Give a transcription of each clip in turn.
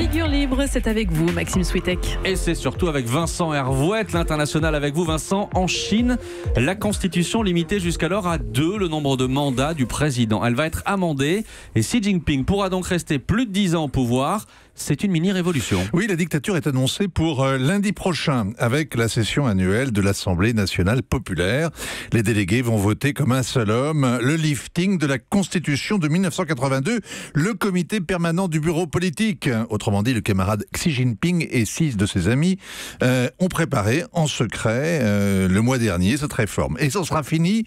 Figure libre, c'est avec vous, Maxime Switek. Et c'est surtout avec Vincent Hervouette, l'international avec vous, Vincent. En Chine, la Constitution limitait jusqu'alors à deux le nombre de mandats du président. Elle va être amendée et Xi Jinping pourra donc rester plus de dix ans au pouvoir c'est une mini-révolution. Oui, la dictature est annoncée pour euh, lundi prochain avec la session annuelle de l'Assemblée nationale populaire. Les délégués vont voter comme un seul homme le lifting de la Constitution de 1982, le comité permanent du bureau politique. Autrement dit, le camarade Xi Jinping et six de ses amis euh, ont préparé en secret euh, le mois dernier cette réforme. Et ça sera fini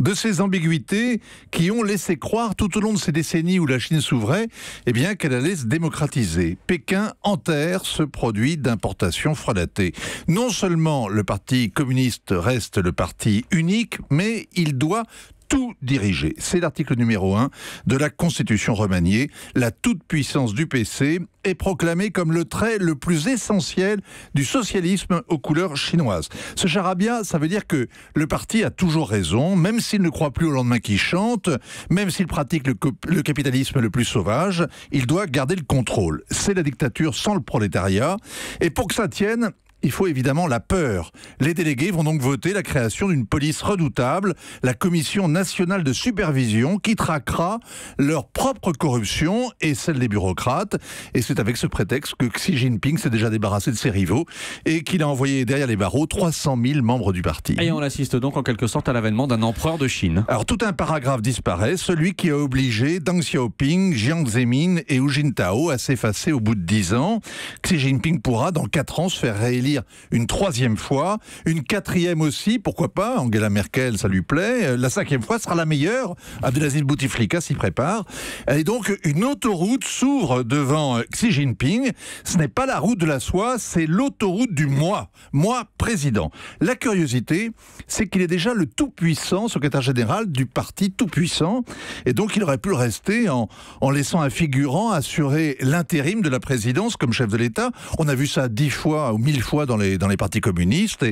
de ces ambiguïtés qui ont laissé croire tout au long de ces décennies où la Chine s'ouvrait, eh bien qu'elle allait se démocratiser. Pékin enterre ce produit d'importation fraudatée. Non seulement le Parti communiste reste le parti unique, mais il doit tout diriger. C'est l'article numéro 1 de la Constitution remaniée. La toute-puissance du PC est proclamée comme le trait le plus essentiel du socialisme aux couleurs chinoises. Ce charabia, ça veut dire que le parti a toujours raison, même s'il ne croit plus au lendemain qui chante, même s'il pratique le capitalisme le plus sauvage, il doit garder le contrôle. C'est la dictature sans le prolétariat. Et pour que ça tienne, il faut évidemment la peur. Les délégués vont donc voter la création d'une police redoutable, la Commission nationale de supervision, qui traquera leur propre corruption et celle des bureaucrates. Et c'est avec ce prétexte que Xi Jinping s'est déjà débarrassé de ses rivaux et qu'il a envoyé derrière les barreaux 300 000 membres du parti. Et on assiste donc en quelque sorte à l'avènement d'un empereur de Chine. Alors tout un paragraphe disparaît, celui qui a obligé Deng Xiaoping, Jiang Zemin et Hu Jintao à s'effacer au bout de 10 ans. Xi Jinping pourra dans 4 ans se faire réélire une troisième fois, une quatrième aussi, pourquoi pas, Angela Merkel, ça lui plaît, euh, la cinquième fois sera la meilleure, Abdelaziz Bouteflika s'y prépare, euh, et donc une autoroute s'ouvre devant euh, Xi Jinping, ce n'est pas la route de la soie, c'est l'autoroute du moi, moi président. La curiosité, c'est qu'il est déjà le tout-puissant secrétaire général du parti tout-puissant, et donc il aurait pu le rester en laissant un figurant assurer l'intérim de la présidence comme chef de l'État. On a vu ça dix fois ou mille fois dans les, dans les partis communistes.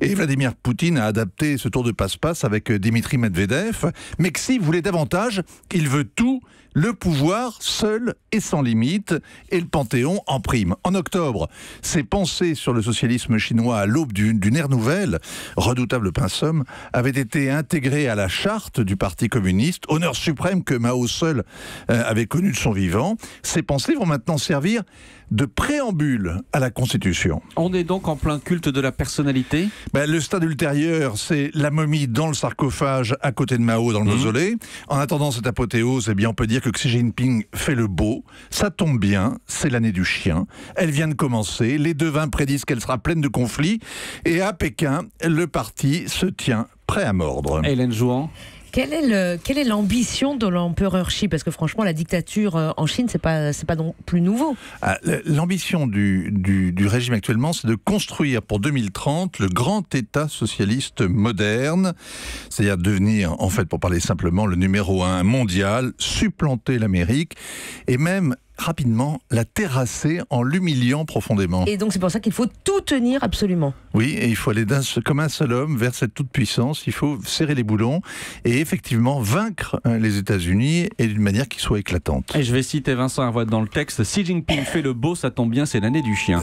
Et, Vladimir Poutine a adapté ce tour de passe-passe avec Dimitri Medvedev. Mais que s'il voulait davantage, il veut tout le pouvoir seul et sans limite et le Panthéon en prime. En octobre, ses pensées sur le socialisme chinois à l'aube d'une ère nouvelle, redoutable pinsum, avaient été intégrées à la charte du Parti communiste, honneur suprême que Mao seul euh, avait connu de son vivant. Ces pensées vont maintenant servir de préambule à la Constitution. On est donc en plein culte de la personnalité ben, Le stade ultérieur, c'est la momie dans le sarcophage à côté de Mao dans le mmh. mausolée. En attendant cette apothéose, eh bien, on peut dire que que Xi Jinping fait le beau. Ça tombe bien, c'est l'année du chien. Elle vient de commencer. Les devins prédisent qu'elle sera pleine de conflits. Et à Pékin, le parti se tient prêt à mordre. Hélène Jouan quelle est le, quelle est l'ambition de l'empereur Xi Parce que franchement, la dictature euh, en Chine, c'est pas c'est pas non plus nouveau. Ah, l'ambition du, du, du, régime actuellement, c'est de construire pour 2030 le grand État socialiste moderne, c'est-à-dire devenir, en fait, pour parler simplement, le numéro un mondial, supplanter l'Amérique et même rapidement la terrasser en l'humiliant profondément. Et donc c'est pour ça qu'il faut tout tenir absolument. Oui, et il faut aller comme un seul homme vers cette toute-puissance, il faut serrer les boulons et effectivement vaincre hein, les États-Unis et d'une manière qui soit éclatante. Et je vais citer Vincent voix dans le texte, Si Jinping fait le beau, ça tombe bien, c'est l'année du chien.